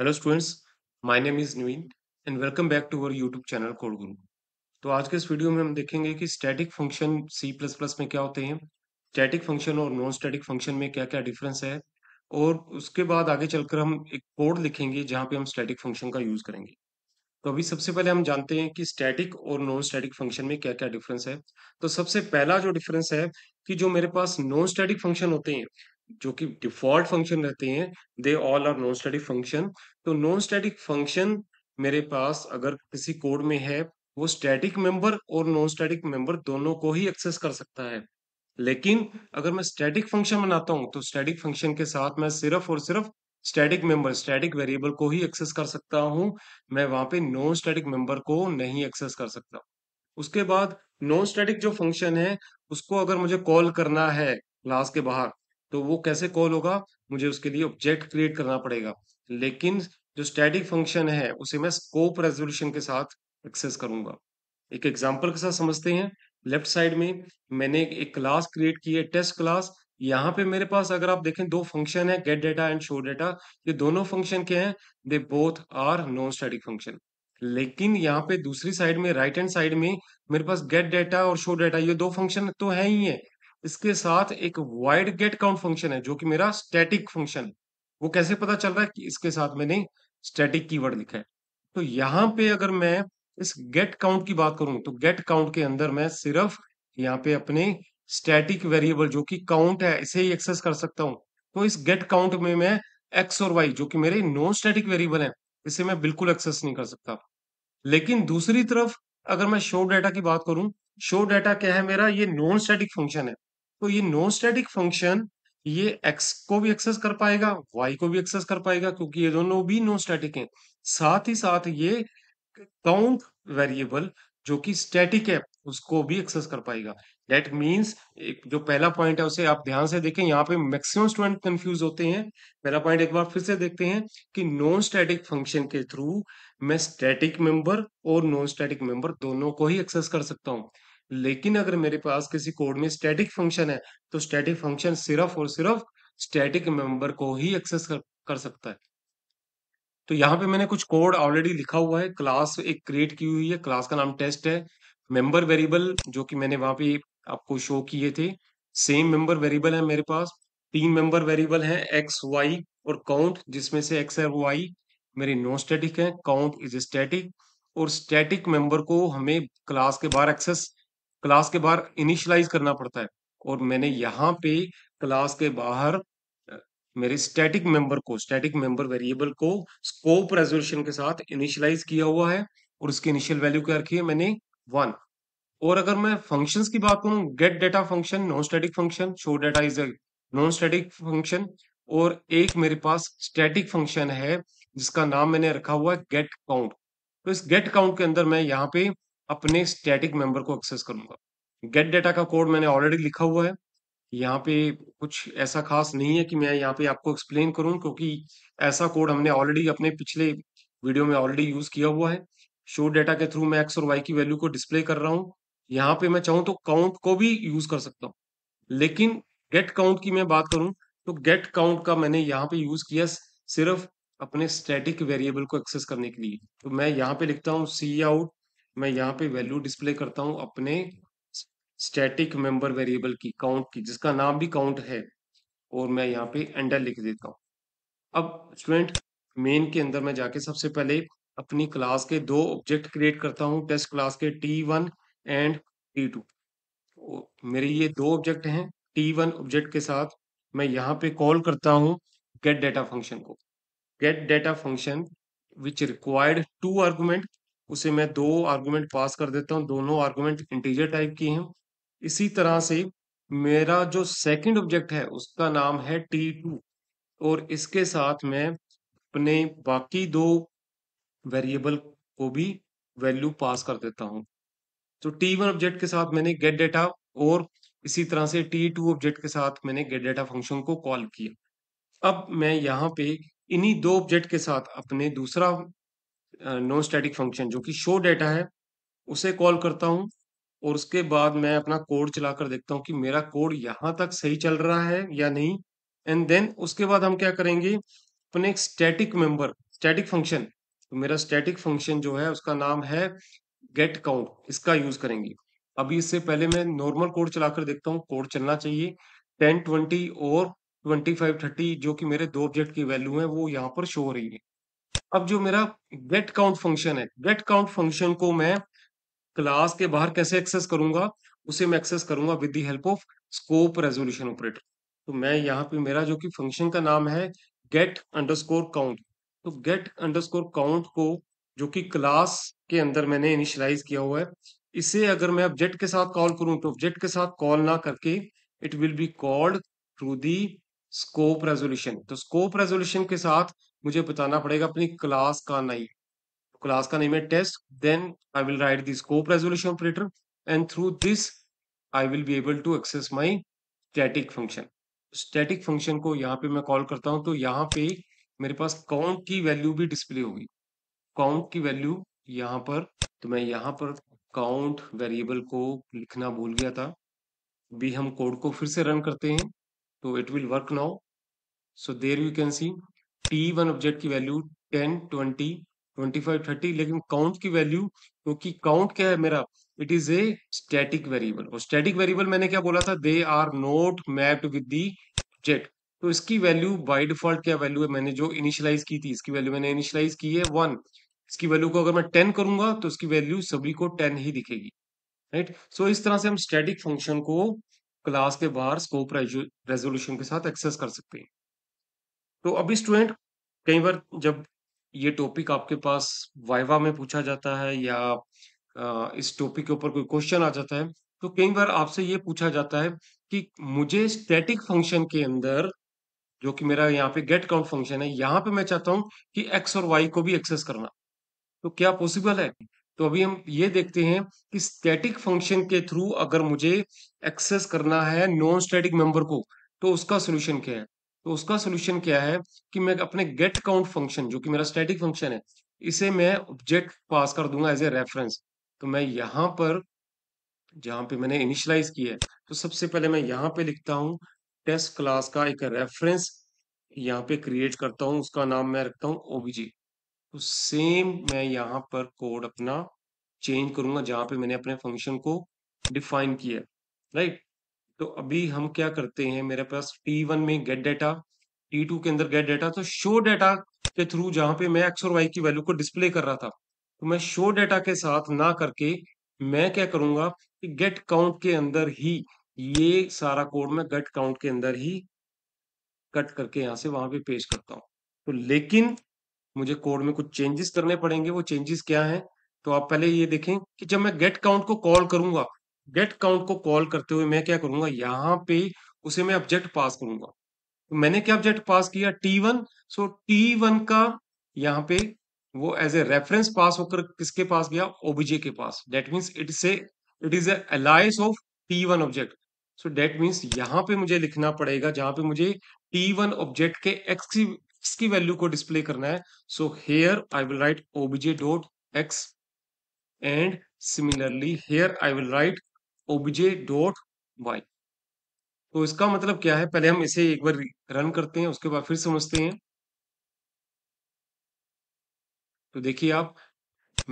Hello students my name is Naveen and welcome back to our YouTube channel code Guru तो आज के इस video में हम देखेंगे कि static function C plus plus में क्या होते हैं स्टैटिक फंक्शन और नॉन स्टैटिक फंक्शन में क्या क्या डिफरेंस है और उसके बाद आगे चलकर हम एक कोड लिखेंगे जहाँ पे हम स्टैटिक फंक्शन का यूज़ करेंगे तो अभी सबसे पहले हम जानते हैं कि स्टैटिक और नॉन स्टैटिक फंक्शन में क्या क्या डिफरेंस है तो सबसे पहला जो डिफरेंस है कि जो मेरे पास नॉन स्टैटिक फंक्शन होते हैं जो कि डिफॉल्ट फंक्शन रहते हैं they all are non static function तो नॉन स्टैटिक फंक्शन मेरे पास अगर किसी कोड में है वो स्टैटिक मेंबर और नॉन स्टैटिक मेंबर दोनों को ही एक्सेस कर सकता है लेकिन अगर मैं स्टैटिक फंक्शन बनाता हूँ तो स्टैटिक फंक्शन के साथ मैं सिर्फ और सिर्फ स्टैटिक मेंबर स्टैटिक वेरिएबल को ही एक्सेस कर सकता हूँ मैं वहां पे नॉन स्टैटिक मेंबर को नहीं एक्सेस कर सकता उसके बाद नॉन स्टैटिक जो फंक्शन है उसको अगर मुझे कॉल करना है क्लास के बाहर तो वो कैसे कॉल होगा मुझे उसके लिए ऑब्जेक्ट क्रिएट करना पड़ेगा लेकिन जो स्टैटिक फंक्शन है उसे मैं स्कोप रेजोल्यूशन के साथ एक्सेस करूंगा एक एग्जाम्पल के साथ समझते हैं लेफ्ट साइड में मैंने एक क्लास क्रिएट की है टेस्ट क्लास यहाँ पे मेरे पास अगर आप देखें दो फंक्शन है get data and show data ये दोनों फंक्शन के हैं they both are non static function लेकिन यहाँ पे दूसरी साइड में राइट हैंड साइड में मेरे पास गेट डेटा और शो डेटा ये दो फंक्शन तो है ही है इसके साथ एक वाइड गेट काउंट फंक्शन है जो कि मेरा स्टैटिक फंक्शन है वो कैसे पता चल रहा है कि इसके साथ मैंने स्टैटिक कीवर्ड लिखा है तो यहाँ पे अगर मैं इस गेट काउंट की बात करूं तो गेट काउंट के अंदर मैं सिर्फ यहाँ पे अपने स्टैटिक वेरिएबल जो कि काउंट है इसे ही एक्सेस कर सकता हूँ तो इस गेट काउंट में मैं एक्स और वाई जो कि मेरे नॉन स्टैटिक वेरिएबल है इसे मैं बिल्कुल एक्सेस नहीं कर सकता लेकिन दूसरी तरफ अगर मैं शो डाटा की बात करूं शो डाटा क्या है मेरा ये नॉन स्टैटिक फंक्शन है तो ये नो स्टैटिक फंक्शन ये एक्स को भी एक्सेस कर पाएगा वाई को भी एक्सेस कर पाएगा क्योंकि ये दोनों भी नो स्टैटिक हैं साथ ही साथ ये काउंट वेरिएबल जो कि स्टैटिक है उसको भी एक्सेस कर पाएगा डेट मीन्स जो पहला पॉइंट है उसे आप ध्यान से देखें यहाँ पे मैक्सिमम स्टूडेंट कंफ्यूज होते हैं पहला पॉइंट एक बार फिर से देखते हैं कि नॉन स्टैटिक फंक्शन के थ्रू मैं स्टैटिक मेंबर और नॉन स्टैटिक मेंबर दोनों को ही एक्सेस कर सकता हूँ लेकिन अगर मेरे पास किसी कोड में स्टैटिक फंक्शन है तो स्टैटिक फंक्शन सिर्फ और सिर्फ स्टैटिक मेंबर को ही एक्सेस कर, कर सकता है तो यहाँ पे मैंने कुछ कोड ऑलरेडी लिखा हुआ है क्लास एक क्रिएट की हुई है क्लास का नाम टेस्ट है मेंबर वेरिएबल जो कि मैंने वहां पे आपको शो किए थे सेम मेंबर वेरिएबल है मेरे पास तीन मेंबर वेरिएबल है एक्स वाई और काउंट जिसमें से एक्स है वाई मेरे नॉन स्टैटिक है काउंट इज स्टैटिक और स्टैटिक मेंबर को हमें क्लास के बाहर एक्सेस क्लास के बाहर इनिशियलाइज करना पड़ता है और मैंने यहाँ पे क्लास के बाहर मेरे स्टैटिक मेंबर को स्टैटिक मेंबर वेरिएबल को स्कोप रेजोल्यूशन के साथ इनिशियलाइज किया हुआ है और उसकी इनिशियल वैल्यू क्या रखी है मैंने वन और अगर मैं फंक्शन की बात करूं get data function non static function show data is a non static function और एक मेरे पास स्टैटिक फंक्शन है जिसका नाम मैंने रखा हुआ है गेट काउंट तो इस गेट काउंट के अंदर मैं यहाँ पे अपने स्टैटिक मेंबर को एक्सेस करूंगा गेट डेटा का कोड मैंने ऑलरेडी लिखा हुआ है यहाँ पे कुछ ऐसा खास नहीं है कि मैं यहाँ पे आपको एक्सप्लेन करूँ क्योंकि ऐसा कोड हमने ऑलरेडी अपने पिछले वीडियो में ऑलरेडी यूज किया हुआ है शो डेटा के थ्रू मैं एक्स और वाई की वैल्यू को डिस्प्ले कर रहा हूँ यहाँ पे मैं चाहूँ तो काउंट को भी यूज कर सकता हूँ लेकिन गेट काउंट की मैं बात करूँ तो गेट काउंट का मैंने यहाँ पे यूज किया सिर्फ अपने स्टेटिक वेरिएबल को एक्सेस करने के लिए तो मैं यहाँ पे लिखता हूँ सी आउट मैं यहाँ पे वैल्यू डिस्प्ले करता हूँ अपने स्टैटिक मेंबर वेरिएबल की काउंट की जिसका नाम भी काउंट है और मैं यहाँ पे एंडर लिख देता हूँ अब स्टूडेंट मेन के अंदर मैं जाके सबसे पहले अपनी क्लास के दो ऑब्जेक्ट क्रिएट करता हूँ टेस्ट क्लास के T one and T two मेरे ये दो ऑब्जेक्ट हैं टी वन ऑब्जेक्ट के साथ मैं यहाँ पे कॉल करता हूँ गेट डेटा फंक्शन को get data function which required two argument उसे मैं दो आर्गूमेंट पास कर देता हूँ दोनों आर्गूमेंट इंटीजर टाइप की हैं इसी तरह से मेरा जो सेकंड ऑब्जेक्ट है उसका नाम है टी टू और इसके साथ मैं अपने बाकी दो वेरिएबल को भी वैल्यू पास कर देता हूँ तो टी वन ऑब्जेक्ट के साथ मैंने गेट डेटा और इसी तरह से टी टू ऑब्जेक्ट के साथ मैंने गेट डेटा फंक्शन को कॉल किया अब मैं यहाँ पे इन्हीं दो ऑब्जेक्ट के साथ अपने दूसरा नॉन स्टैटिक फंक्शन जो कि शो डेटा है उसे कॉल करता हूँ और उसके बाद मैं अपना कोड चलाकर देखता हूँ कि मेरा कोड यहाँ तक सही चल रहा है या नहीं एंड देन उसके बाद हम क्या करेंगे अपने एक स्टैटिक मेंबर स्टैटिक फंक्शन तो मेरा स्टैटिक फंक्शन जो है उसका नाम है गेट काउंट इसका यूज करेंगे अभी इससे पहले मैं नॉर्मल कोड चलाकर देखता हूँ कोड चलना चाहिए टेन ट्वेंटी और ट्वेंटी फाइव थर्टी जो कि मेरे दो ऑब्जेक्ट की वैल्यू है वो यहाँ पर शो हो रही है अब जो मेरा गेट काउंट फंक्शन है गेट काउंट फंक्शन को मैं क्लास के बाहर कैसे एक्सेस करूंगा उसे मैं एक्सेस करूंगा with the help of scope resolution operator तो मैं यहाँ पे मेरा जो कि फंक्शन का नाम है गेट अंडरस्कोर काउंट तो गेट अंडरस्कोर काउंट को जो कि क्लास के अंदर मैंने इनिशलाइज किया हुआ है इसे अगर मैं ऑब्जेक्ट के साथ कॉल करूं तो ऑब्जेक्ट के साथ कॉल ना करके it will be called through the scope resolution तो स्कोप रेजोल्यूशन के साथ मुझे बताना पड़ेगा अपनी क्लास का नहीं क्लास का नहीं है test then I will write the scope resolution operator and through this I will be able to access my static function static function को यहाँ पे मैं कॉल करता हूँ तो यहाँ पे मेरे पास काउंट की वैल्यू भी डिस्प्ले होगी काउंट की वैल्यू यहाँ पर तो मैं यहाँ पर काउंट वेरिएबल को लिखना भूल गया था भी हम कोड को फिर से रन करते हैं तो it will work now so there you can see T one object की value ten twenty twenty five thirty लेकिन काउंट की वैल्यू क्योंकि काउंट क्या है मेरा it is a static variable और स्टैटिक वेरिएबल मैंने क्या बोला था they are not mapped with the jet तो इसकी वैल्यू बाय डिफॉल्ट क्या वैल्यू है मैंने जो इनिशियलाइज की थी इसकी वैल्यू मैंने इनिशियलाइज की है वन इसकी वैल्यू को अगर मैं टेन करूंगा तो इसकी वैल्यू सभी को टेन ही दिखेगी राइट right? सो so, इस तरह से हम स्टैटिक फंक्शन को क्लास के बाहर स्कोप रेजोल्यूशन के साथ एक्सेस कर सकते हैं तो अभी स्टूडेंट कई बार जब ये टॉपिक आपके पास वाइवा में पूछा जाता है या इस टॉपिक के ऊपर कोई क्वेश्चन आ जाता है तो कई बार आपसे ये पूछा जाता है कि मुझे स्टैटिक फंक्शन के अंदर जो कि मेरा यहाँ पे गेट काउंट फंक्शन है यहाँ पे मैं चाहता हूँ कि एक्स और वाई को भी एक्सेस करना तो क्या पॉसिबल है तो अभी हम ये देखते हैं कि स्टैटिक फंक्शन के थ्रू अगर मुझे एक्सेस करना है नॉन स्टैटिक मेंबर को तो उसका सोल्यूशन क्या है तो उसका सोल्यूशन क्या है कि मैं अपने गेट काउंट फंक्शन जो कि मेरा स्टैटिक फंक्शन है इसे मैं ऑब्जेक्ट पास कर दूंगा एज ए रेफरेंस तो मैं यहाँ पर जहां पे मैंने इनिशलाइज किया है तो सबसे पहले मैं यहाँ पे लिखता हूँ टेस्ट क्लास का एक रेफरेंस यहाँ पे क्रिएट करता हूँ उसका नाम मैं रखता हूँ ओबीजी तो सेम मैं यहाँ पर कोड अपना चेंज करूंगा जहां पे मैंने अपने फंक्शन को डिफाइन किया राइट तो अभी हम क्या करते हैं मेरे पास टी वन में गेट डेटा टी टू के अंदर गेट डेटा तो शो डेटा के थ्रू जहां पे मैं एक्स और वाई की वैल्यू को डिस्प्ले कर रहा था तो मैं शो डेटा के साथ ना करके मैं क्या करूंगा कि गेट काउंट के अंदर ही ये सारा कोड मैं गेट काउंट के अंदर ही कट करके यहाँ से वहां पे पेश करता हूँ तो लेकिन मुझे कोड में कुछ चेंजेस करने पड़ेंगे वो चेंजेस क्या हैं तो आप पहले ये देखें कि जब मैं गेट काउंट को कॉल करूंगा गेट काउंट को कॉल करते हुए मैं क्या करूंगा यहाँ पे उसे मैं ऑब्जेक्ट पास करूंगा तो मैंने क्या ऑब्जेक्ट पास किया T one so T one का यहाँ पे वो एज ए रेफरेंस पास होकर किसके पास गया ओबीजे के पास that means it say it is alias of T one object so that means यहाँ पे मुझे लिखना पड़ेगा जहां पे मुझे टी वन ऑब्जेक्ट के एक्स की एक्स की वैल्यू को डिस्प्ले करना है so here I will write obj dot x and similarly here I will write obj dot y तो इसका मतलब क्या है पहले हम इसे एक बार रन करते हैं उसके बाद फिर समझते हैं तो देखिए आप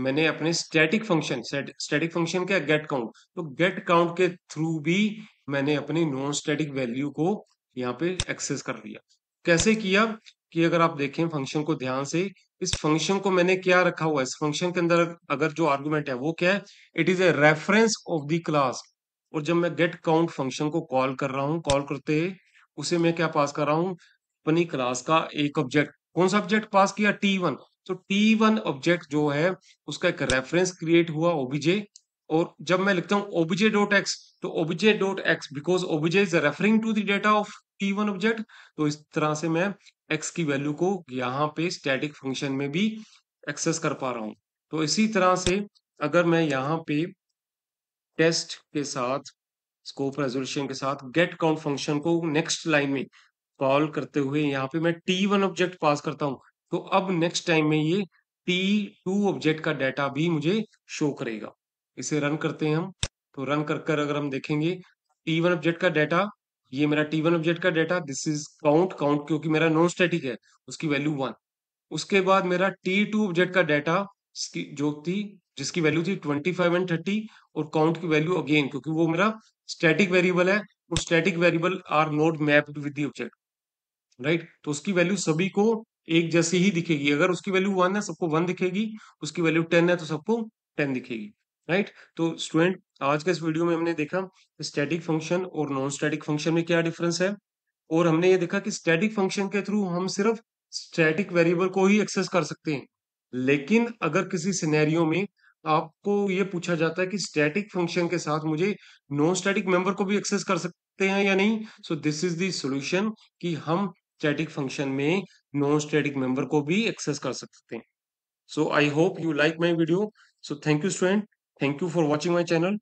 मैंने अपने स्टैटिक फंक्शन स्टैटिक फंक्शन क्या गेट काउंट तो गेट काउंट के थ्रू भी मैंने अपनी नॉन स्टैटिक वैल्यू को यहाँ पे एक्सेस कर लिया कैसे किया कि अगर आप देखें फंक्शन को ध्यान से इस फंक्शन को मैंने क्या रखा हुआ है इस फंक्शन के अंदर अगर जो आर्गुमेंट है वो क्या है it is a reference of the class और जब मैं गेट काउंट फंक्शन को कॉल कर रहा हूँ कॉल करते उसे मैं क्या पास कर रहा हूँ अपनी क्लास का एक ऑब्जेक्ट कौन सा ऑब्जेक्ट पास किया टी वन तो टी वन ऑब्जेक्ट जो है उसका एक रेफरेंस क्रिएट हुआ ओबीजे और जब मैं लिखता हूँ ओबजे डॉट एक्स तो obj dot x because obj is referring to the data of T one object तो इस तरह से मैं एक्स की वैल्यू को यहाँ पे स्टैटिक फंक्शन में भी एक्सेस कर पा रहा हूँ तो इसी तरह से अगर मैं यहाँ पे टेस्ट के साथ स्कोप रेजोल्यूशन के साथ गेट काउंट फंक्शन को नेक्स्ट लाइन में कॉल करते हुए यहाँ पे मैं टी वन ऑब्जेक्ट पास करता हूँ तो अब नेक्स्ट टाइम में ये टी टू ऑब्जेक्ट का डाटा भी मुझे शो करेगा इसे रन करते हैं हम तो रन कर कर अगर हम देखेंगे टी वन ऑब्जेक्ट का डाटा ये मेरा टी वन ऑब्जेक्ट का data this is count count क्योंकि मेरा नॉन स्टैटिक है उसकी वैल्यू वन उसके बाद मेरा टी टू ऑब्जेक्ट का डाटा जो थी जिसकी वैल्यू थी ट्वेंटी फाइव एंड थर्टी और काउंट की वैल्यू अगेन क्योंकि वो मेरा स्टैटिक वेरिएबल है और static variable are not mapped with object right तो उसकी वैल्यू सभी को एक जैसी ही दिखेगी अगर उसकी वैल्यू वन है सबको वन दिखेगी उसकी वैल्यू टेन है तो सबको टेन दिखेगी राइट तो स्टूडेंट आज के इस वीडियो में हमने देखा स्टैटिक फंक्शन और नॉन स्टैटिक फंक्शन में क्या डिफरेंस है और हमने ये देखा कि स्टैटिक फंक्शन के थ्रू हम सिर्फ स्टैटिक वेरिएबल को ही एक्सेस कर सकते हैं लेकिन अगर किसी सिनेरियो में आपको ये पूछा जाता है कि स्टैटिक फंक्शन के साथ मुझे नॉन स्टैटिक मेंबर को भी एक्सेस कर सकते हैं या नहीं सो दिस इज दोल्यूशन कि हम स्टैटिक फंक्शन में नॉन स्टैटिक मेंबर को भी एक्सेस कर सकते हैं so I hope you like my video so thank you student Thank you for watching my channel.